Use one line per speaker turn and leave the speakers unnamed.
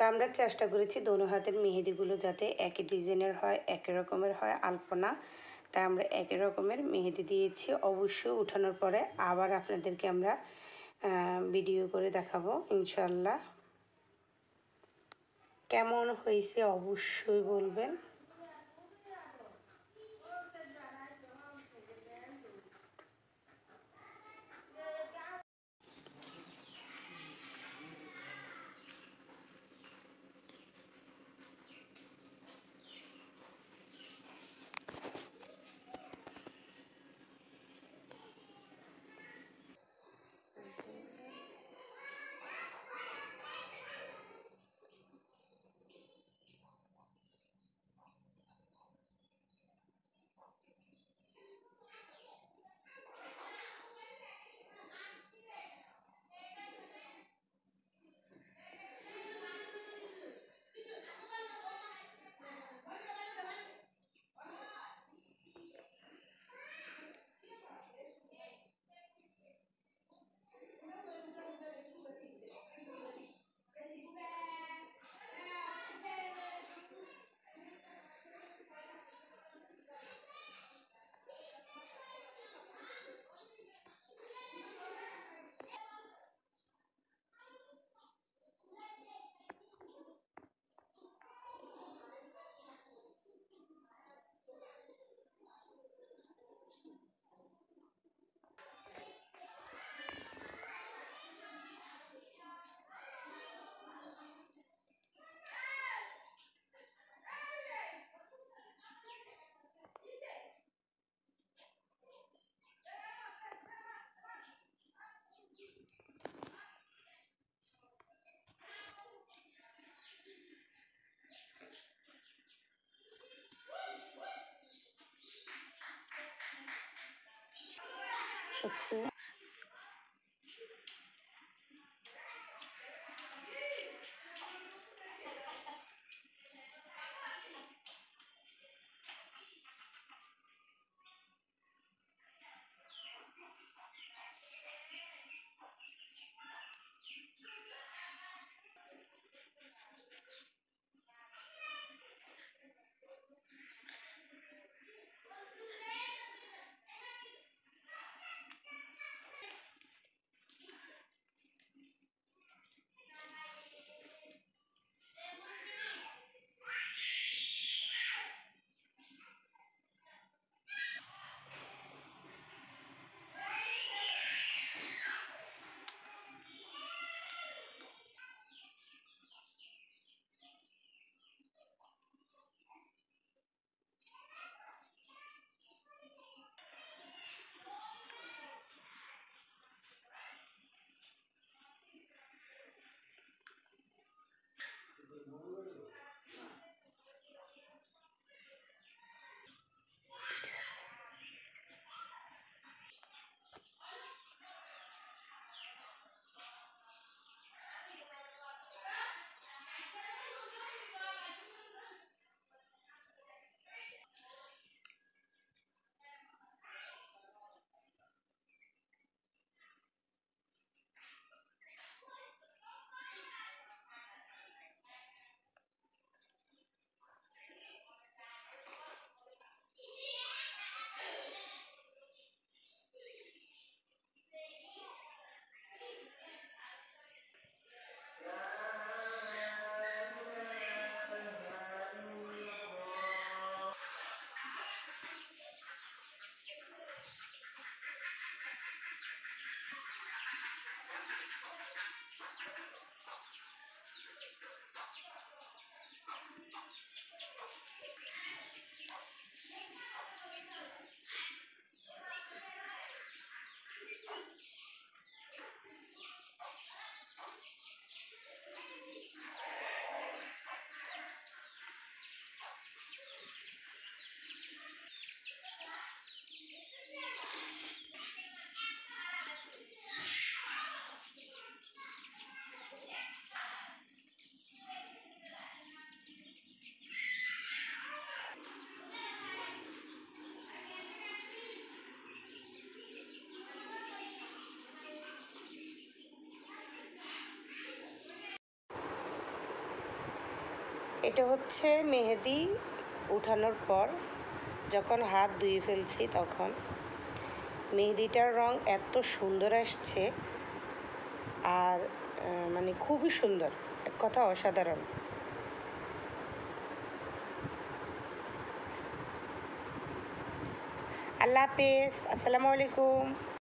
তা আমরা চেষ্টা করেছি দোনো হাতের মেহেদিগুলো যাতে একই ডিজাইনের হয় একই রকমের হয় আলপনা তাই আমরা একই রকমের মেহেদি দিয়েছি অবশ্যই উঠানোর পরে আবার আপনাদেরকে আমরা ভিডিও করে দেখাবো ইনশাল্লাহ কেমন হয়েছে অবশ্যই বলবেন 手机。এটা হচ্ছে মেহেদি উঠানোর পর যখন হাত ধুয়ে ফেলছি তখন মেহেদিটার রং এত সুন্দর আসছে আর মানে খুবই সুন্দর এক কথা অসাধারণ আল্লাহ হাফেজ আসসালামু আলাইকুম